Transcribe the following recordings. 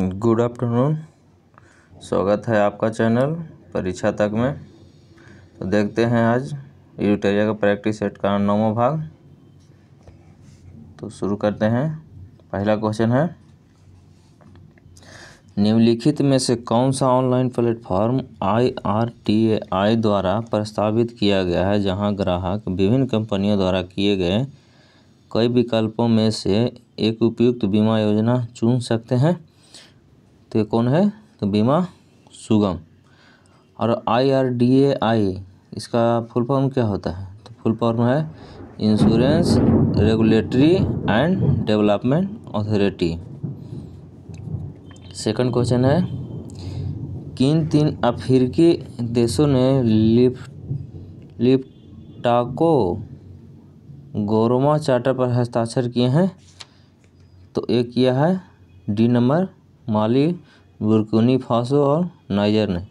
good afternoon स्वागत है आपका चैनल परीक्षा तक में तो देखते हैं आज यूटेरिया का प्रैक्टिस सेट का नौवा भाग तो शुरू करते हैं पहला क्वेश्चन है निम्नलिखित में से कौन सा online platform I R D A I द्वारा प्रस्तावित किया गया है जहां ग्राहक विभिन्न कंपनियों द्वारा किए गए कई विकल्पों में से एक उपयुक्त बीमा योजना चुन सकते हैं तो ये कौन है तो बीमा सुगम और आई आर डी ए आई इसका फुल फॉर्म क्या होता है तो फुल फॉर्म है insurance regulatory and development authority second question है किन तीन अफ्रीकी देशों ने लिप लिपटाको गोरोमा चार्टर पर हस्ताक्षर किए हैं तो एक किया है D number Mali Burkina Faso और नाइजर ने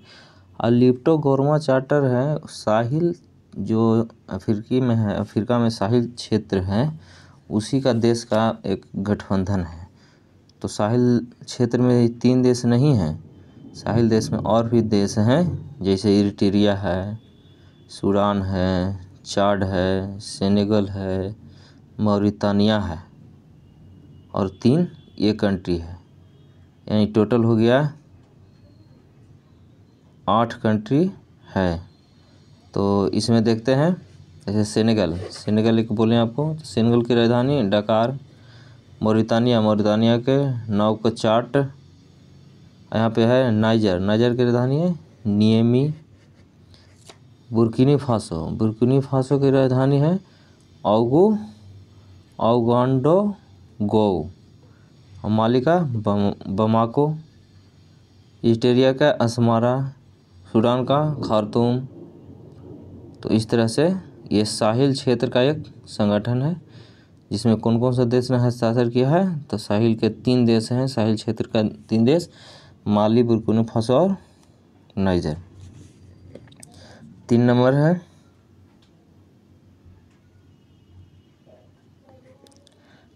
अलिप्टो गोरमा चार्टर है साहिल जो अफ्रीकी में है अफ्रीका में साहिल क्षेत्र है उसी का देश का एक गठबंधन है तो साहिल क्षेत्र में तीन देश नहीं हैं साहिल देश में और भी देश हैं जैसे इरिटेरिया है सूडान है चाड है सेनेगल है मोरितानिया है और तीन ये कंट्री है यानी टोटल हो गया आठ कंट्री है तो इसमें देखते हैं जैसे सेनेगल सेनेगल एक बोले आपको तो सेनेगल की राजधानी डकार मोरितानिया मोरितानिया के नाव का चार्ट यहाँ पे है नाइजर नाइजर की राजधानी है नियमी बुरकिनी फासो बुरकिनी फासो की राजधानी है औगो औगांडो गो और मालिका बमाको ईस्टेरिया का असमारा सूडान का खारतूम तो इस तरह से ये साहिल क्षेत्र का एक संगठन है जिसमें कौन कौन सा देश ने हस्ताक्षर किया है तो साहिल के तीन देश हैं साहिल क्षेत्र का तीन देश माली बुरकुन फसो और नाइजर तीन नंबर है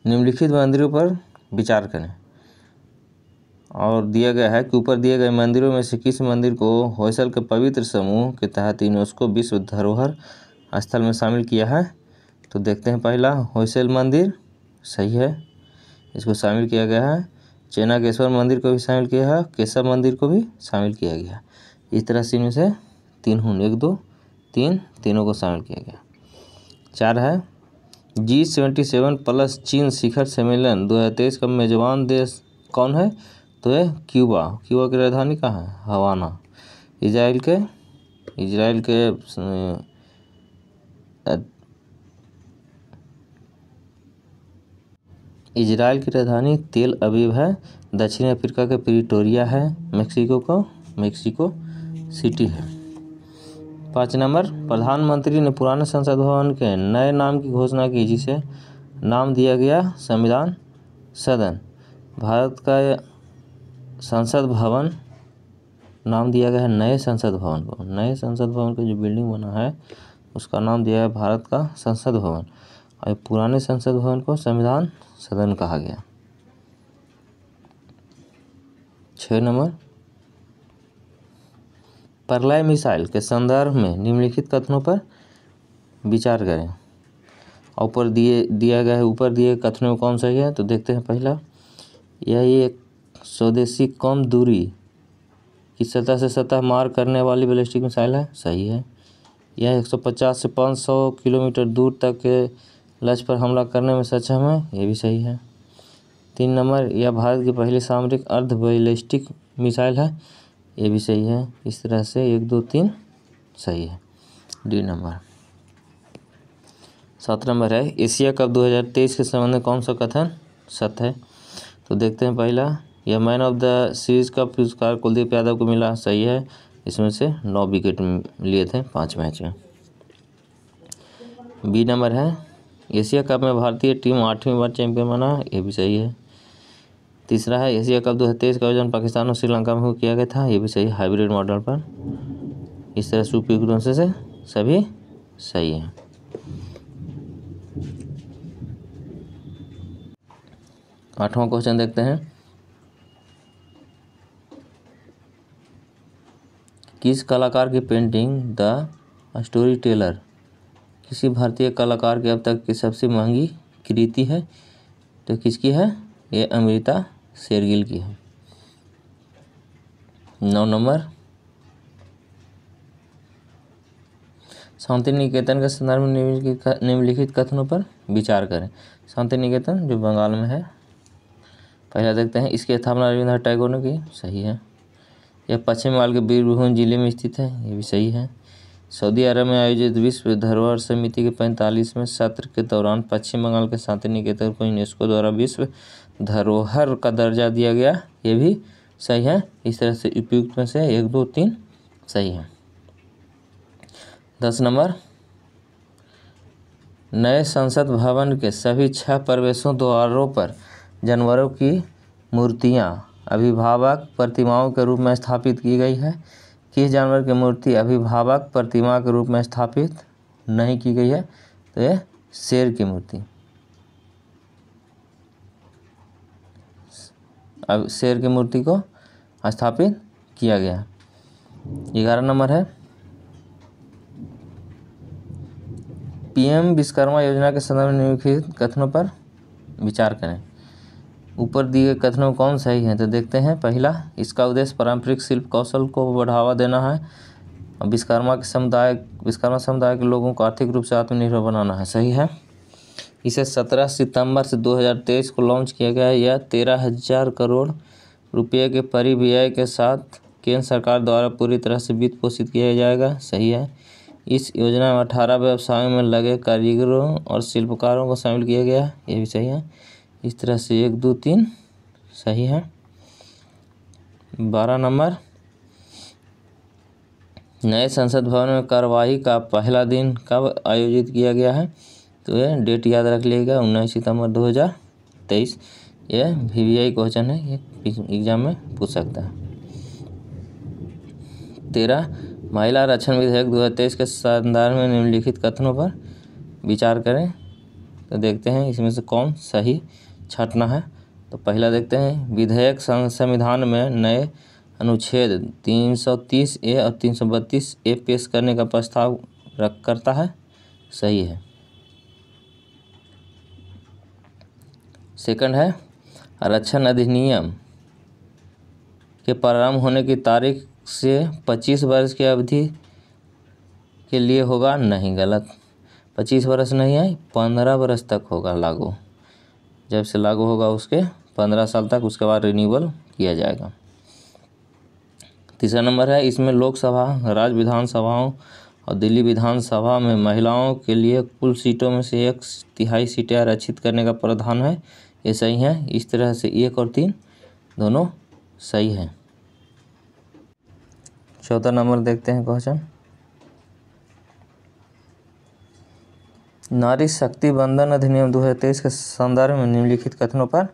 निम्नलिखित बंदरियों पर विचार करें और दिया गया है कि ऊपर दिए गए मंदिरों में से किस मंदिर को होसल के पवित्र समूह के तहत यूनेस्को विश्व धरोहर स्थल में शामिल किया है तो देखते हैं पहला होसल मंदिर सही है इसको शामिल किया गया है चेनागेश्वर मंदिर को भी शामिल किया है केशव मंदिर को भी शामिल किया गया इस तरह से इनमें से तीन हूँ एक दो तीन तीनों को शामिल किया गया चार है जी सेवेंटी सेवन प्लस चीन शिखर सम्मेलन दो हज़ार तेईस का मेजबान देश कौन है तो है क्यूबा क्यूबा की राजधानी कहाँ है हवाना इसराइल के इसराइल के इसराइल की राजधानी तेल अबीब है दक्षिण अफ्रीका के प्रिटोरिया है मेक्सिको का मेक्सिको सिटी है पाँच नंबर प्रधानमंत्री ने पुराने संसद भवन के नए नाम की घोषणा की जिसे नाम दिया गया संविधान सदन भारत का संसद भवन नाम दिया गया है नए संसद भवन को नए संसद भवन का जो बिल्डिंग बना है उसका नाम दिया है भारत का संसद भवन और पुराने संसद भवन को संविधान सदन कहा गया छः नंबर परलय मिसाइल के संदर्भ में निम्नलिखित कथनों पर विचार करें ऊपर दिए दिया गया है ऊपर दिए कथनों में कौन सही है तो देखते हैं पहला यह एक स्वदेशी कम दूरी की सतह से सतह मार करने वाली बैलिस्टिक मिसाइल है सही है यह 150 से 500 किलोमीटर दूर तक के लक्ष्य पर हमला करने में सक्षम है यह भी सही है तीन नंबर यह भारत की पहली सामरिक अर्ध बैलिस्टिक मिसाइल है ये भी सही है इस तरह से एक दो तीन सही है डी नंबर सात नंबर है एशिया कप 2023 के संबंध में कौन सा कथन सत्य है तो देखते हैं पहला यह मैन ऑफ द सीरीज का पुरस्कार कुलदीप यादव को मिला सही है इसमें से नौ विकेट लिए थे पाँच मैच में बी नंबर है एशिया कप में भारतीय टीम आठवीं बार चैंपियन बना ये भी सही है तीसरा है एशिया कप दो का आयोजन पाकिस्तान और श्रीलंका में किया गया था ये भी सही हाइब्रिड मॉडल पर इस तरह से से सभी सही है आठवां क्वेश्चन देखते हैं किस कलाकार की पेंटिंग द स्टोरी टेलर किसी भारतीय कलाकार की अब तक की सबसे महंगी कृति है तो किसकी है ये अमृता शेरगिल की है नौ नंबर शांति निकेतन के संदर्भ में निम्नलिखित कथनों पर विचार करें शांति निकेतन जो बंगाल में है पहला देखते हैं इसकी स्थापना रविन्द्रनाथ टैगोर ने की सही है यह पश्चिम बंगाल के बीरभूम जिले में स्थित है ये भी सही है सऊदी अरब में आयोजित विश्व धरोहर समिति के पैंतालीसवें सत्र के दौरान पश्चिम बंगाल के शांति निकेतन को यूनेस्को द्वारा विश्व धरोहर का दर्जा दिया गया ये भी सही है इस तरह से उपयुक्त में से एक दो तीन सही है दस नंबर नए संसद भवन के सभी छह प्रवेशों द्वारों पर जानवरों की मूर्तियाँ अभिभावक प्रतिमाओं के रूप में स्थापित की गई है किस जानवर की मूर्ति अभिभावक प्रतिमा के रूप में स्थापित नहीं की गई है तो यह शेर की मूर्ति अब शेर की मूर्ति को स्थापित किया गया ग्यारह नंबर है पीएम विश्वकर्मा योजना के संदर्भ में निम्नलिखित कथनों पर विचार करें ऊपर दिए गए कथनों कौन सही हैं तो देखते हैं पहला इसका उद्देश्य पारंपरिक शिल्प कौशल को बढ़ावा देना है और विश्वकर्मा के समुदाय विश्वकर्मा समुदाय के लोगों को आर्थिक रूप से आत्मनिर्भर बनाना है सही है इसे 17 सितंबर से 2023 को लॉन्च किया गया है यह तेरह हजार करोड़ रुपये के परिव्यय के साथ केंद्र सरकार द्वारा पूरी तरह से वित्त पोषित किया जाएगा सही है इस योजना में अठारह व्यवसायों में लगे कारीगरों और शिल्पकारों को शामिल किया गया ये भी सही है इस तरह से एक दो तीन सही है बारह नंबर नए संसद भवन में कार्यवाही का पहला दिन कब आयोजित किया गया है तो ये डेट याद रख लीजिएगा उन्नीस सितंबर दो हज़ार तेईस ये वी वी आई क्वेश्चन है ये एग्जाम में पूछ सकता है तेरह महिला आरक्षण विधेयक दो हज़ार तेईस के संदर्भ में निम्नलिखित कथनों पर विचार करें तो देखते हैं इसमें से कौन सही छटना है तो पहला देखते हैं विधेयक संविधान में नए अनुच्छेद 330 ए और 332 ए पेश करने का प्रस्ताव रख करता है सही है सेकंड है आरक्षण अधिनियम के प्रारंभ होने की तारीख से 25 वर्ष की अवधि के लिए होगा नहीं गलत 25 वर्ष नहीं है 15 वर्ष तक होगा लागू जब से लागू होगा उसके 15 साल तक उसके बाद रिन्यूअल किया जाएगा तीसरा नंबर है इसमें लोकसभा राज्य विधानसभाओं और दिल्ली विधानसभा में महिलाओं के लिए कुल सीटों में से एक तिहाई सीटें आरक्षित करने का प्रावधान है ये सही है इस तरह से एक और तीन दोनों सही है चौथा नंबर देखते हैं क्वेश्चन नारी शक्ति बंधन अधिनियम 2023 के संदर्भ में निम्नलिखित कथनों पर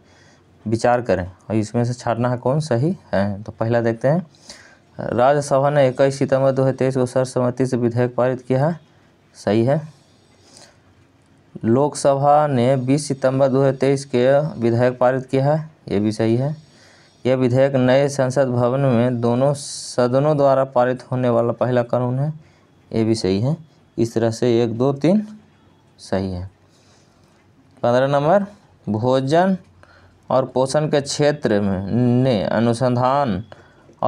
विचार करें और इसमें से छाटना है कौन सही है तो पहला देखते हैं राज्यसभा ने इक्कीस सितंबर 2023 को सर्वसम्मति से विधेयक पारित किया है सही है लोकसभा ने 20 सितंबर 2023 के विधेयक पारित किया है ये भी सही है यह विधेयक नए संसद भवन में दोनों सदनों द्वारा पारित होने वाला पहला कानून है ये भी सही है इस तरह से एक दो तीन सही है पंद्रह नंबर भोजन और पोषण के क्षेत्र में ने अनुसंधान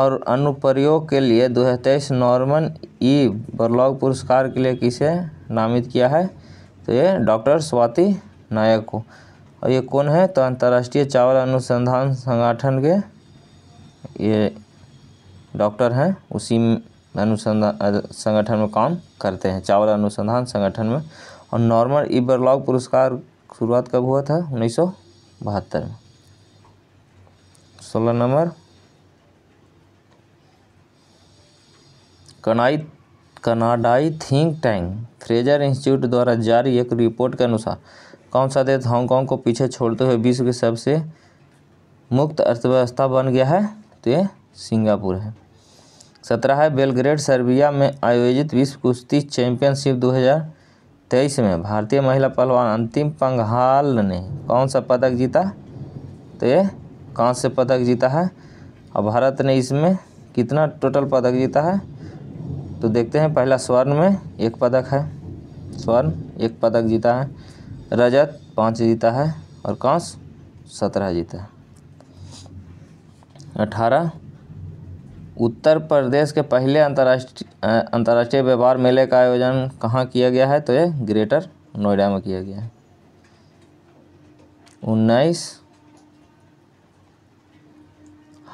और अनुप्रयोग के लिए दो हजार नॉर्मन ई बर्लॉग पुरस्कार के लिए किसे नामित किया है तो ये डॉक्टर स्वाति नायक को और ये कौन है तो अंतर्राष्ट्रीय चावल अनुसंधान संगठन के ये डॉक्टर हैं उसी अनुसंधान संगठन में काम करते हैं चावल अनुसंधान संगठन में और नॉर्मल इबरलॉग पुरस्कार शुरुआत कब हुआ था उन्नीस बहत्तर में सोलह नंबर कनाई कनाडाई थिंक टैंक फ्रेजर इंस्टीट्यूट द्वारा जारी एक रिपोर्ट के अनुसार कौन सा देश हांगकांग को पीछे छोड़ते हुए विश्व की सबसे मुक्त अर्थव्यवस्था बन गया है तो ये सिंगापुर है सत्रह है बेलग्रेड सर्बिया में आयोजित विश्व कुश्ती चैंपियनशिप 2023 में भारतीय महिला पहलवान अंतिम पंघाल ने कौन सा पदक जीता तो ये कांस्य पदक जीता है और भारत ने इसमें कितना टोटल पदक जीता है तो देखते हैं पहला स्वर्ण में एक पदक है स्वर्ण एक पदक जीता है रजत पाँच जीता है और कांस सत्रह जीता है अठारह उत्तर प्रदेश के पहले अंतर्राष्ट्रीय अंतर्राष्ट्रीय व्यापार मेले का आयोजन कहाँ किया गया है तो ये ग्रेटर नोएडा में किया गया है उन्नीस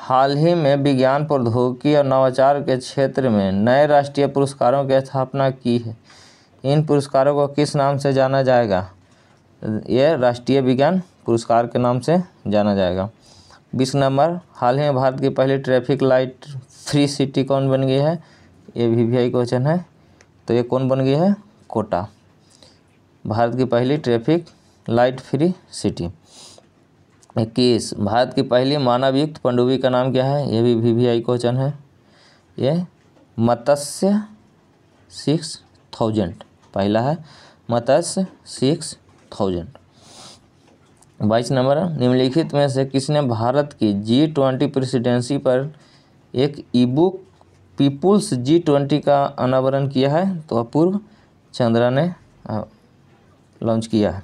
हाल ही में विज्ञान प्रौद्योगिकी और नवाचार के क्षेत्र में नए राष्ट्रीय पुरस्कारों की स्थापना की है इन पुरस्कारों को किस नाम से जाना जाएगा यह राष्ट्रीय विज्ञान पुरस्कार के नाम से जाना जाएगा बीस नंबर हाल ही में भारत की पहली ट्रैफिक लाइट फ्री सिटी कौन बन गई है ये वी वी आई क्वेश्चन है तो ये कौन बन गई है कोटा भारत की पहली ट्रैफिक लाइट फ्री सिटी इक्कीस भारत की पहली मानवयुक्त पंडुबी का नाम क्या है ये भी वी वी आई क्वेश्चन है ये मत्स्य सिक्स थाउजेंड पहला है मत्स्य सिक्स थाउजेंड बाईस नंबर निम्नलिखित में से किसने भारत की जी ट्वेंटी प्रेसिडेंसी पर एक E book people's G twenty का अनावरण किया है तो अपूर्व चंद्रा ने लॉन्च किया है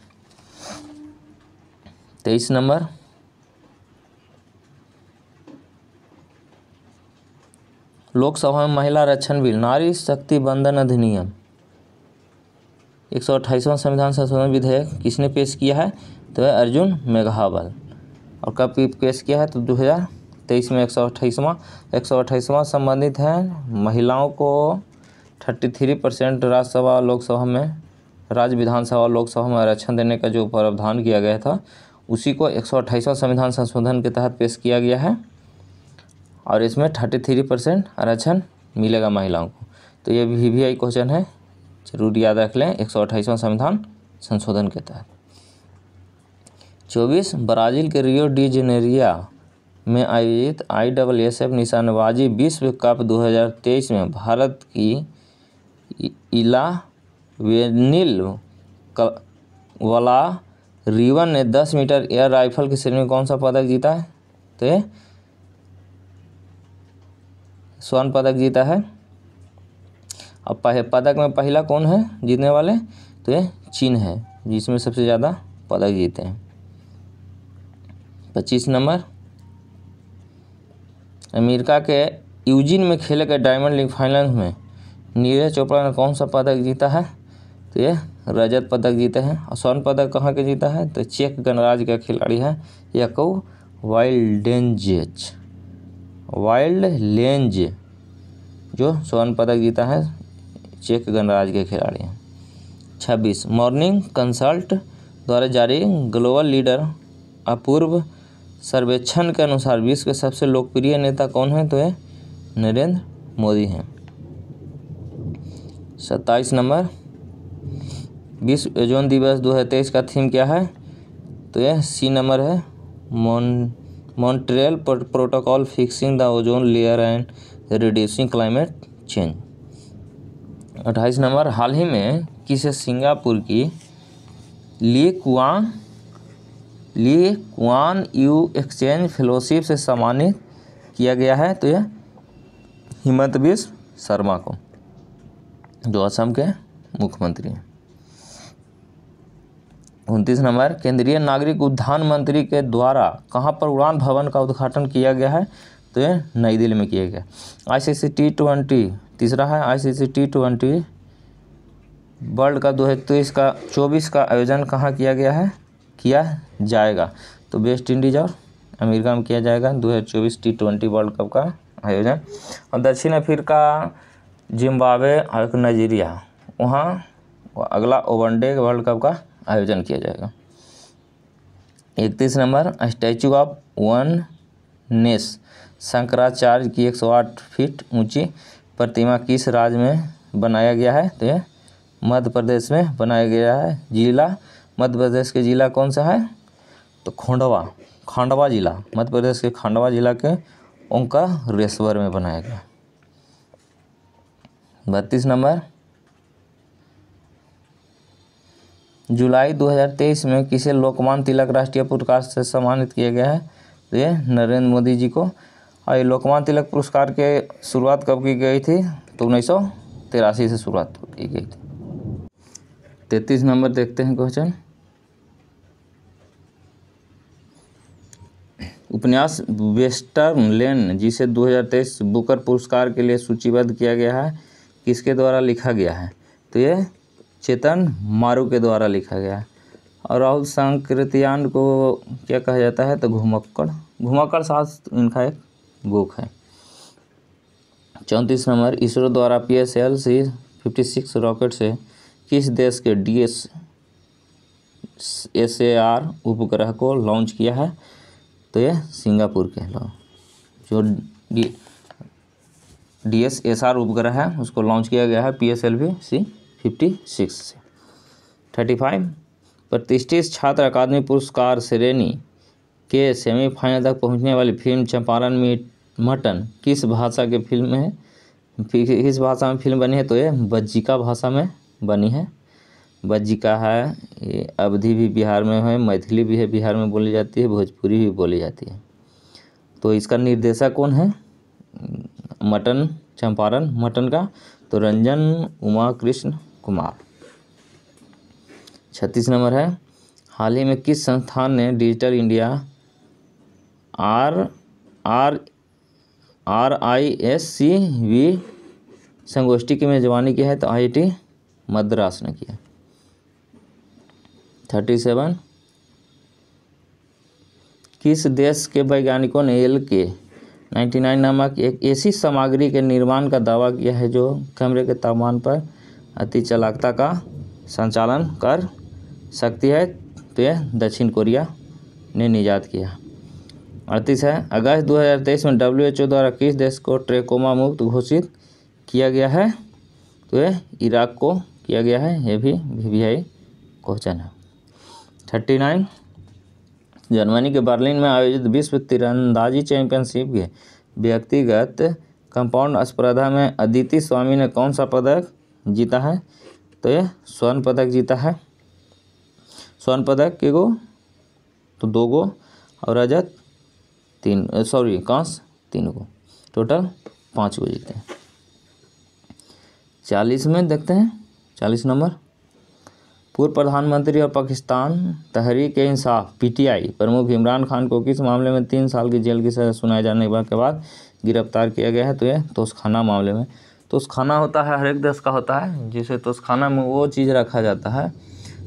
तेईस नंबर लोकसभा में महिला आरक्षण बिल नारी शक्ति बंधन अधिनियम एक सौ अट्ठाईसवां संविधान संशोधन विधेयक किसने पेश किया है तो है अर्जुन मेघावल और कब पेश किया है तो दो हज़ार तेईस में एक सौ अट्ठाईसवां एक सौ अट्ठाईसवां संबंधित है महिलाओं को thirty three percent Rajya Sabha Lok Sabha में राज्य विधानसभा लोकसभा में आरक्षण देने का जो प्रावधान किया गया था उसी को एक सौ संविधान संशोधन के तहत पेश किया गया है और इसमें थर्टी थ्री परसेंट आरक्षण मिलेगा महिलाओं को तो ये भी वी आई क्वेश्चन है जरूर याद रख लें एक संविधान संशोधन के तहत चौबीस ब्राज़ील के रियो डी जेनेरिया में आयोजित आई डबल एस एफ निशानबाजी विश्व कप 2023 में भारत की इला वेनिल वाला रिवन ने 10 मीटर एयर राइफल की श्रेणी में कौन सा पदक जीता है तो स्वर्ण पदक जीता है अब पदक में पहला कौन है जीतने वाले तो ये चीन है जिसमें सबसे ज़्यादा पदक जीते हैं पच्चीस नंबर अमेरिका के यूजिन में खेले गए डायमंड लीग फाइनल में नीरज चोपड़ा ने कौन सा पदक जीता है तो ये रजत पदक जीते हैं और स्वर्ण पदक कहाँ के जीता है तो चेक गणराज्य का खिलाड़ी है याकूब वाइल्डेंजेज वाइल्ड लेंज जो स्वर्ण पदक जीता है चेक गणराज के खिलाड़ी हैं छब्बीस मॉर्निंग कंसल्ट द्वारा जारी ग्लोबल लीडर अपूर्व सर्वेक्षण के अनुसार विश्व के सबसे लोकप्रिय नेता कौन है तो ये नरेंद्र मोदी हैं सत्ताईस नंबर विश्व ओजोन दिवस 2023 का थीम क्या है तो यह सी नंबर है मोन Montreal protocol fixing the ozone layer and reducing climate change अट्ठाईस नंबर हाल ही में किसे सिंगापुर की लिए कुआ लिए कुआन यू एक्सचेंज फेलोशिप से सम्मानित किया गया है तो यह हिमंत विश्व शर्मा को जो असम के मुख्यमंत्री हैं उनतीस नंबर केंद्रीय नागरिक उद्यान मंत्री के द्वारा कहाँ पर उड़ान भवन का उद्घाटन किया गया है तो ये नई दिल्ली में किया गया सी टी ट्वेंटी तीसरा है सी टी ट्वेंटी वर्ल्ड का दो हज़ार का चौबीस का आयोजन कहाँ किया गया है किया जाएगा तो वेस्ट इंडीज और अमेरिका में किया जाएगा दो हज़ार चौबीस टी ट्वेंटी वर्ल्ड कप का आयोजन और दक्षिण अफ्रीका जिम्बाब्वे और नाइजीरिया वहाँ अगला ओवनडे वर्ल्ड कप का आयोजन किया जाएगा इकतीस number statue of oneness Shankaracharya की एक सौ आठ फीट ऊंची प्रतिमा किस राज्य में बनाया गया है तो यह मध्य प्रदेश में बनाया गया है जिला मध्य प्रदेश के जिला कौन सा है तो खोंडवा खांडवा जिला मध्य प्रदेश के खांडवा जिला के ओंकारेश्वर में बनाया गया बत्तीस नंबर जुलाई 2023 में किसे लोकमान तिलक राष्ट्रीय पुरस्कार से सम्मानित किया गया है तो ये नरेंद्र मोदी जी को और ये लोकमान तिलक पुरस्कार के शुरुआत कब की गई थी तो उन्नीस से शुरुआत की गई थी तैतीस नंबर देखते हैं क्वेश्चन उपन्यास वेस्टर्न लेन जिसे 2023 बुकर पुरस्कार के लिए सूचीबद्ध किया गया है किसके द्वारा लिखा गया है तो ये चेतन मारू के द्वारा लिखा गया है और राहुल संकृतियान को क्या कहा जाता है तो घुमक्कड़ घुमक्कड़ साथ इनका एक बुक है चौंतीस नंबर इसरो द्वारा P S L C fifty six rocket से किस देश के D S S A R उपग्रह को लॉन्च किया है तो ये सिंगापुर के लोग जो D D S S R उपग्रह है उसको लॉन्च किया गया है P S L V C fifty six से थर्टी फाइव प्रतिष्ठित छात्र अकादमी पुरस्कार श्रेणी के सेमीफाइनल तक पहुंचने वाली फिल्म चंपारण मीट मटन किस भाषा की फिल्म है किस भाषा में फिल्म बनी है तो ये बज्जिका भाषा में बनी है बज्जिका है ये अवधि भी बिहार में है मैथिली भी है बिहार में बोली जाती है भोजपुरी भी बोली जाती है तो इसका निर्देशक कौन है मटन चंपारण मटन का तो रंजन उमा कृष्ण कुमार छत्तीस नंबर है हाल ही में किस संस्थान ने digital India R R R I S C V संगोष्ठी की मेजबानी की है तो आईआईटी मद्रास ने किया थर्टी सेवन किस देश के वैज्ञानिकों ने एल के नाइन्टी नाइन नामक एक ऐसी सामग्री के निर्माण का दावा किया है जो कमरे के तापमान पर अति चलाकता का संचालन कर सकती है तो यह दक्षिण कोरिया ने निजात किया अड़तीस है अगस्त 2023 में डब्ल्यू एच ओ द्वारा किस देश को ट्रेकोमा मुक्त घोषित किया गया है तो यह इराक को किया गया है यह भी वी क्वेश्चन है थर्टी नाइन जर्मनी के बर्लिन में आयोजित विश्व तीरंदाजी चैंपियनशिप के व्यक्तिगत कंपाउंड स्पर्धा में अदिति स्वामी ने कौन सा पदक जीता है तो ये स्वर्ण पदक जीता है स्वर्ण पदक के गो तो दो गो और रजत तीन सॉरी कांस तीन गो टोटल पाँच गो जीते हैं चालीस में देखते हैं चालीस नंबर पूर्व प्रधानमंत्री और पाकिस्तान तहरीक इंसाफ पीटीआई प्रमुख इमरान खान को किस मामले में तीन साल की जेल की सजा सुनाए जाने के बाद गिरफ्तार किया गया है तो यह तोशखाना मामले में खाना होता है हर एक देश का होता है जिसे खाना में वो चीज़ रखा जाता है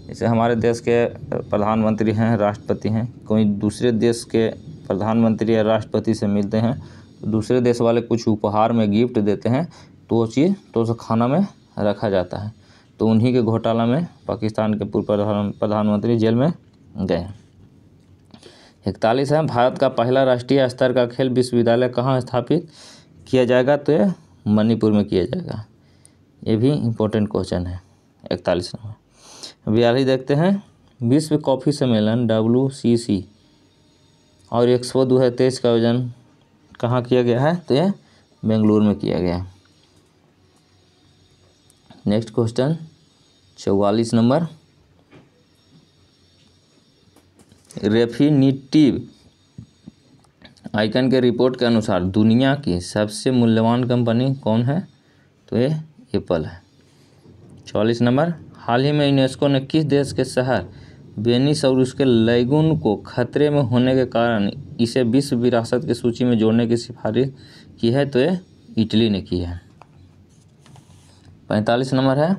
जैसे हमारे देश के प्रधानमंत्री हैं राष्ट्रपति हैं कोई दूसरे देश के प्रधानमंत्री या राष्ट्रपति से मिलते हैं तो दूसरे देश वाले कुछ उपहार में गिफ्ट देते हैं तो वो चीज़ खाना में रखा जाता है तो उन्हीं के घोटाला में पाकिस्तान के पूर्व प्रधान प्रधानमंत्री जेल में गए इकतालीस है भारत का पहला राष्ट्रीय स्तर का खेल विश्वविद्यालय कहाँ स्थापित किया जाएगा तो मणिपुर में किया जाएगा ये भी इम्पोर्टेंट क्वेश्चन है इकतालीस नंबर बयालीस देखते हैं विश्व कॉफ़ी सम्मेलन डब्ल्यू सी सी और एक्सपो दो हज़ार तेईस का आयोजन कहाँ किया गया है तो ये बेंगलुरु में किया गया है नेक्स्ट क्वेश्चन चौवालीस नंबर रेफिनिटिव आइकन के रिपोर्ट के अनुसार दुनिया की सबसे मूल्यवान कंपनी कौन है तो ये एप्पल है चौलीस नंबर हाल ही में यूनेस्को ने किस देश के शहर बेनिस और उसके लैगुन को खतरे में होने के कारण इसे विश्व विरासत की सूची में जोड़ने की सिफारिश की है तो ये इटली ने की है पैंतालीस नंबर है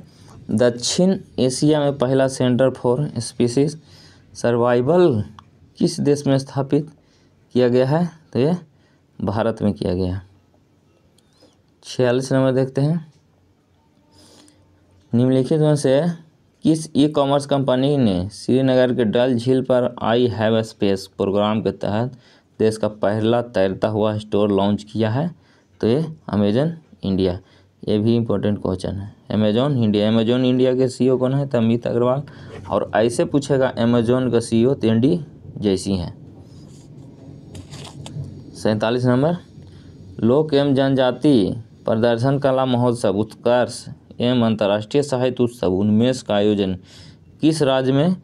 दक्षिण एशिया में पहला सेंटर फॉर स्पीसीज सर्वाइवल किस देश में स्थापित किया गया है तो ये भारत में किया गया छियालीस नंबर देखते हैं निम्नलिखित में से किस ई कॉमर्स कंपनी ने श्रीनगर के डल झील पर आई हैव स्पेस प्रोग्राम के तहत देश का पहला तैरता हुआ स्टोर लॉन्च किया है तो ये अमेजन इंडिया ये भी इम्पोर्टेंट क्वेश्चन है अमेजोन इंडिया अमेजोन इंडिया के सीईओ कौन है अमित अग्रवाल और ऐसे पूछेगा अमेजोन का सीईओ तेंडी जैसी हैं सैंतालीस नंबर लोक एवं जनजाति प्रदर्शन कला महोत्सव उत्कर्ष एवं अंतर्राष्ट्रीय साहित्य उत्सव उन्मेष का आयोजन किस राज्य में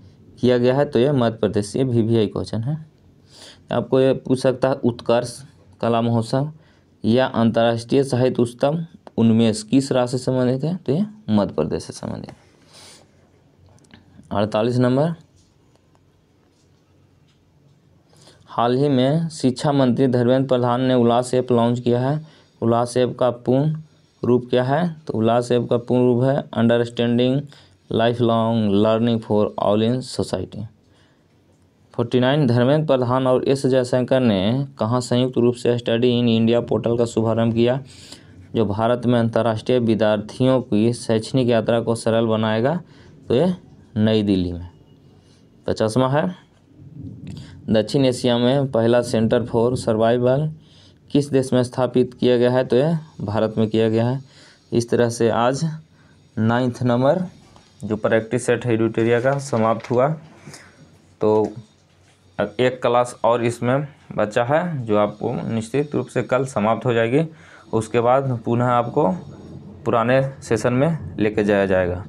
किया गया है तो यह मध्य प्रदेश ये भी भी आई क्वेश्चन है आपको ये पूछ सकता है उत्कर्ष कला महोत्सव या अंतर्राष्ट्रीय साहित्य उत्सव उन्मेष किस राज्य से संबंधित है तो ये मध्य प्रदेश से संबंधित अड़तालीस नंबर हाल ही में शिक्षा मंत्री धर्मेंद्र प्रधान ने उल्लास ऐप लॉन्च किया है उल्लास ऐप का पूर्ण रूप क्या है तो उल्लास ऐप का पूर्ण रूप है understanding lifelong learning for all in society forty nine Dharmendra Pradhan और एस जयशंकर ने कहाँ संयुक्त रूप से स्टडी इन इंडिया पोर्टल का शुभारंभ किया जो भारत में अंतर्राष्ट्रीय विद्यार्थियों की शैक्षणिक यात्रा को सरल बनाएगा तो ये नई दिल्ली में पचासवा तो है दक्षिण एशिया में पहला सेंटर फॉर सर्वाइवल किस देश में स्थापित किया गया है तो यह भारत में किया गया है इस तरह से आज नाइन्थ नंबर जो प्रैक्टिस सेट है यूटेरिया का समाप्त हुआ तो एक क्लास और इसमें बचा है जो आपको निश्चित रूप से कल समाप्त हो जाएगी उसके बाद पुनः आपको पुराने सेशन में लेके जाया जाएगा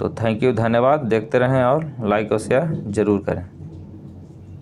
तो थैंक यू धन्यवाद देखते रहें और लाइक और शेयर ज़रूर करें